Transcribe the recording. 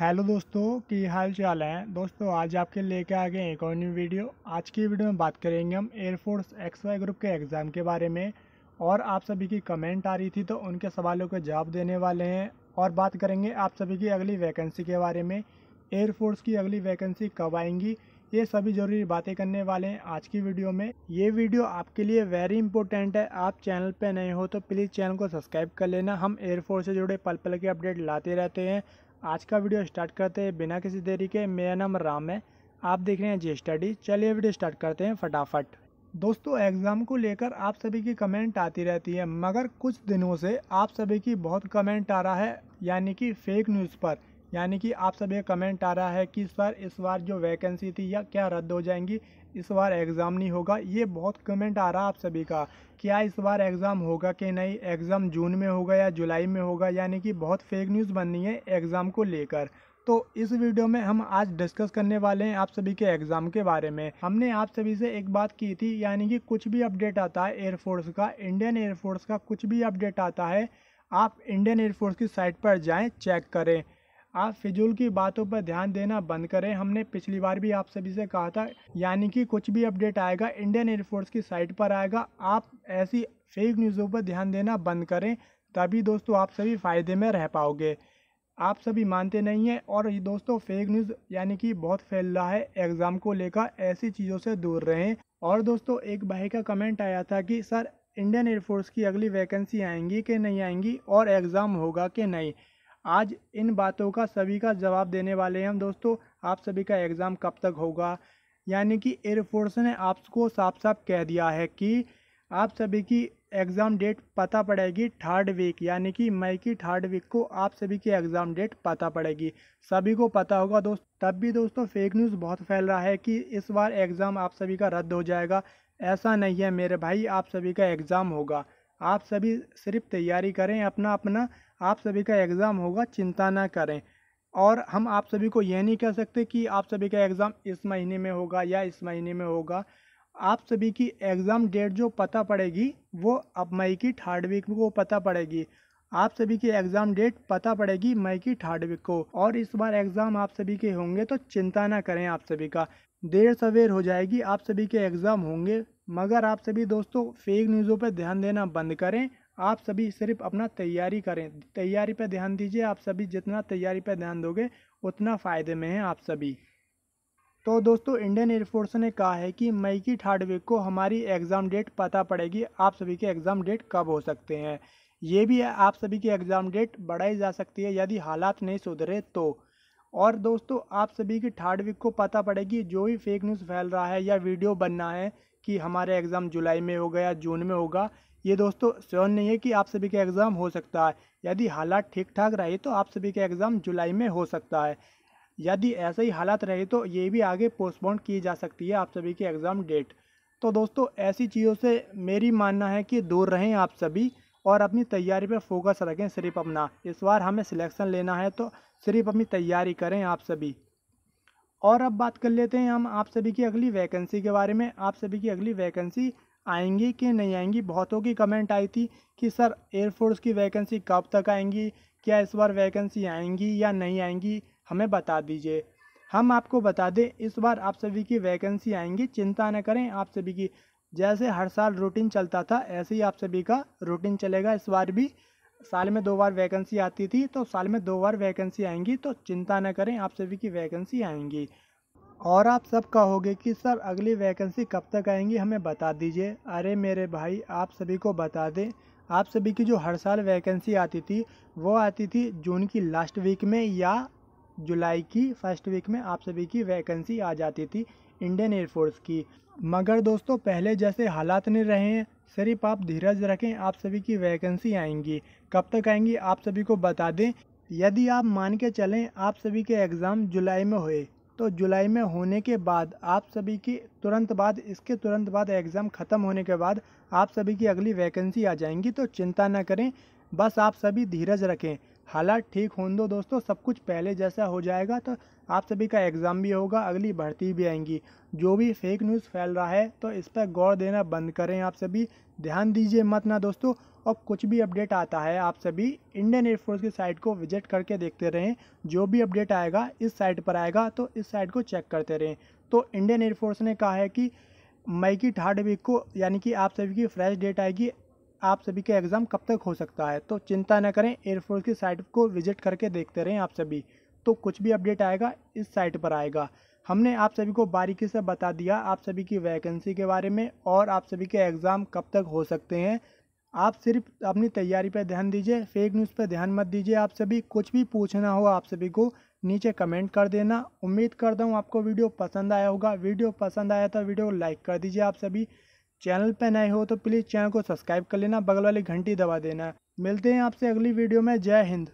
hello दोस्तों की हाल चाल है दोस्तों आज आपके लेके आ गए एक और न्यू वीडियो आज की वीडियो में बात करेंगे हम एयरफोर्स एक्स वाई ग्रुप के एग्ज़ाम के बारे में और आप सभी की कमेंट आ रही थी तो उनके सवालों के जवाब देने वाले हैं और बात करेंगे आप सभी की अगली वैकेंसी के बारे में एयरफोर्स की अगली वैकेंसी कब आएंगी ये सभी ज़रूरी बातें करने वाले हैं आज की वीडियो में ये वीडियो आपके लिए वेरी इंपॉर्टेंट है आप चैनल पे नए हो तो प्लीज़ चैनल को सब्सक्राइब कर लेना हम एयरफोर्स से जुड़े पल पल के अपडेट लाते रहते हैं आज का वीडियो स्टार्ट करते हैं बिना किसी देरी के मेरा नाम राम है आप देख रहे हैं जी स्टडी चलिए वीडियो स्टार्ट करते हैं फटाफट दोस्तों एग्ज़ाम को लेकर आप सभी की कमेंट आती रहती है मगर कुछ दिनों से आप सभी की बहुत कमेंट आ रहा है यानी कि फेक न्यूज़ पर यानी कि आप सभी कमेंट आ रहा है कि सर इस बार जो वैकेंसी थी या क्या रद्द हो जाएंगी इस बार एग्ज़ाम नहीं होगा ये बहुत कमेंट आ रहा है आप सभी का क्या इस बार एग्ज़ाम होगा कि नहीं एग्ज़ाम जून में होगा या जुलाई में होगा यानी कि बहुत फेक न्यूज़ बननी है एग्ज़ाम को लेकर तो इस वीडियो में हम आज डिस्कस करने वाले हैं आप सभी के एग्ज़ाम के बारे में हमने आप सभी से एक बात की थी यानी कि कुछ भी अपडेट आता है एयरफोर्स का इंडियन एयरफोर्स का कुछ भी अपडेट आता है आप इंडियन एयरफोर्स की साइट पर जाएं चेक करें आप फिजूल की बातों पर ध्यान देना बंद करें हमने पिछली बार भी आप सभी से कहा था यानी कि कुछ भी अपडेट आएगा इंडियन एयरफोर्स की साइट पर आएगा आप ऐसी फेक न्यूज़ों पर ध्यान देना बंद करें तभी दोस्तों आप सभी फ़ायदे में रह पाओगे आप सभी मानते नहीं हैं और दोस्तों फेक न्यूज़ यानी कि बहुत फैल रहा है एग्ज़ाम को लेकर ऐसी चीज़ों से दूर रहें और दोस्तों एक भाई का कमेंट आया था कि सर इंडियन एयरफोर्स की अगली वैकेंसी आएंगी कि नहीं आएंगी और एग्ज़ाम होगा कि नहीं आज इन बातों का सभी का जवाब देने वाले हैं हम दोस्तों आप सभी का एग्ज़ाम कब तक होगा यानी कि एयरफोर्स ने आपको साफ साफ कह दिया है कि आप सभी की एग्ज़ाम डेट पता पड़ेगी थर्ड वीक यानी कि मई की थर्ड वीक को आप सभी की एग्ज़ाम डेट पता पड़ेगी सभी को पता होगा दोस्त तब भी दोस्तों फेक न्यूज़ बहुत फैल रहा है कि इस बार एग्ज़ाम आप सभी का रद्द हो जाएगा ऐसा नहीं है मेरे भाई आप सभी का एग्ज़ाम होगा आप सभी सिर्फ तैयारी करें अपना अपना आप सभी का एग्ज़ाम होगा चिंता ना करें और हम आप सभी को यह नहीं कह सकते कि आप सभी का एग्ज़ाम इस महीने में होगा या इस महीने में होगा आप सभी की एग्ज़ाम डेट जो पता पड़ेगी वो अब मई की थर्ड वीक को पता पड़ेगी आप सभी की एग्ज़ाम डेट पता पड़ेगी मई की थर्ड वीक को और इस बार एग्ज़ाम आप सभी के होंगे तो चिंता ना करें आप सभी का देर सवेर हो जाएगी आप सभी के एग्ज़ाम होंगे मगर आप सभी दोस्तों फेक न्यूज़ों पर ध्यान देना बंद करें आप सभी सिर्फ अपना तैयारी करें तैयारी पर ध्यान दीजिए आप सभी जितना तैयारी पर ध्यान दोगे उतना फ़ायदे में है आप सभी तो दोस्तों इंडियन एयरफोर्स ने कहा है कि मई की थर्ड वीक को हमारी एग्ज़ाम डेट पता पड़ेगी आप सभी के एग्ज़ाम डेट कब हो सकते हैं ये भी है, आप सभी की एग्ज़ाम डेट बढ़ाई जा सकती है यदि हालात नहीं सुधरे तो और दोस्तों आप सभी की थर्ड वीक को पता पड़ेगी जो भी फेक न्यूज़ फैल रहा है या वीडियो बनना है कि हमारा एग्ज़ाम जुलाई में होगा या जून में होगा ये दोस्तों श्योर नहीं है कि आप सभी का एग्ज़ाम हो सकता है यदि हालात ठीक ठाक रहे तो आप सभी का एग्ज़ाम जुलाई में हो सकता है यदि ऐसे ही हालात रहे तो ये भी आगे पोस्टपोन की जा सकती है आप सभी के एग्ज़ाम डेट तो दोस्तों ऐसी चीज़ों से मेरी मानना है कि दूर रहें आप सभी और अपनी तैयारी पर फोकस रखें सिर्फ अपना इस बार हमें सिलेक्शन लेना है तो सिर्फ अपनी तैयारी करें आप सभी और अब बात कर लेते हैं हम आप सभी की अगली वैकेंसी के बारे में आप सभी की अगली वैकेंसी आएंगी कि नहीं आएंगी बहुतों की कमेंट आई थी कि सर एयरफोर्स की वैकेंसी कब तक आएंगी क्या इस बार वैकेंसी आएंगी या नहीं आएंगी हमें बता दीजिए हम आपको बता दें इस बार आप सभी की वैकेंसी आएंगी चिंता न करें आप सभी की जैसे हर साल रूटीन चलता था ऐसे ही आप सभी का रूटीन चलेगा इस बार भी साल में दो बार वैकेंसी आती थी तो साल में दो बार वैकेंसी आएंगी तो चिंता न करें आप सभी की वैकेंसी आएंगी और आप सब कहोगे कि सर अगली वैकेंसी कब तक आएंगी हमें बता दीजिए अरे मेरे भाई आप सभी को बता दें आप सभी की जो हर साल वैकेंसी आती थी वो आती थी जून की लास्ट वीक में या जुलाई की फर्स्ट वीक में आप सभी की वैकेंसी आ जाती थी इंडियन एयरफोर्स की मगर दोस्तों पहले जैसे हालात नहीं रहे हैं सिर्फ आप धीरज रखें आप सभी की वैकेंसी आएंगी कब तक आएंगी आप सभी को बता दें यदि आप मान के चलें आप सभी के एग्ज़ाम जुलाई में हुए तो जुलाई में होने के बाद आप सभी की तुरंत बाद इसके तुरंत बाद एग्ज़ाम ख़त्म होने के बाद आप सभी की अगली वैकेंसी आ जाएंगी तो चिंता ना करें बस आप सभी धीरज रखें हालात ठीक हों दो दोस्तों सब कुछ पहले जैसा हो जाएगा तो आप सभी का एग्ज़ाम भी होगा अगली भर्ती भी आएंगी जो भी फेक न्यूज़ फैल रहा है तो इस पर गौर देना बंद करें आप सभी ध्यान दीजिए मत ना दोस्तों और कुछ भी अपडेट आता है आप सभी इंडियन एयरफोर्स की साइट को विजिट करके देखते रहें जो भी अपडेट आएगा इस साइट पर आएगा तो इस साइट को चेक करते रहें तो इंडियन एयरफोर्स ने कहा है कि मई की थर्ड वीक को यानी कि आप सभी की फ्रेश डेट आएगी आप सभी के एग्ज़ाम कब तक हो सकता है तो चिंता न करें एयरफोर्स की साइट को विजिट करके देखते रहें आप सभी तो कुछ भी अपडेट आएगा इस साइट पर आएगा हमने आप सभी को बारीकी से बता दिया आप सभी की वैकेंसी के बारे में और आप सभी के एग्ज़ाम कब तक हो सकते हैं आप सिर्फ अपनी तैयारी पर ध्यान दीजिए फेक न्यूज़ पर ध्यान मत दीजिए आप सभी कुछ भी पूछना हो आप सभी को नीचे कमेंट कर देना उम्मीद करता हूँ आपको वीडियो पसंद आया होगा वीडियो पसंद आया तो वीडियो लाइक कर दीजिए आप सभी चैनल पर नए हो तो प्लीज़ चैनल को सब्सक्राइब कर लेना बगल वाली घंटी दबा देना मिलते हैं आपसे अगली वीडियो में जय हिंद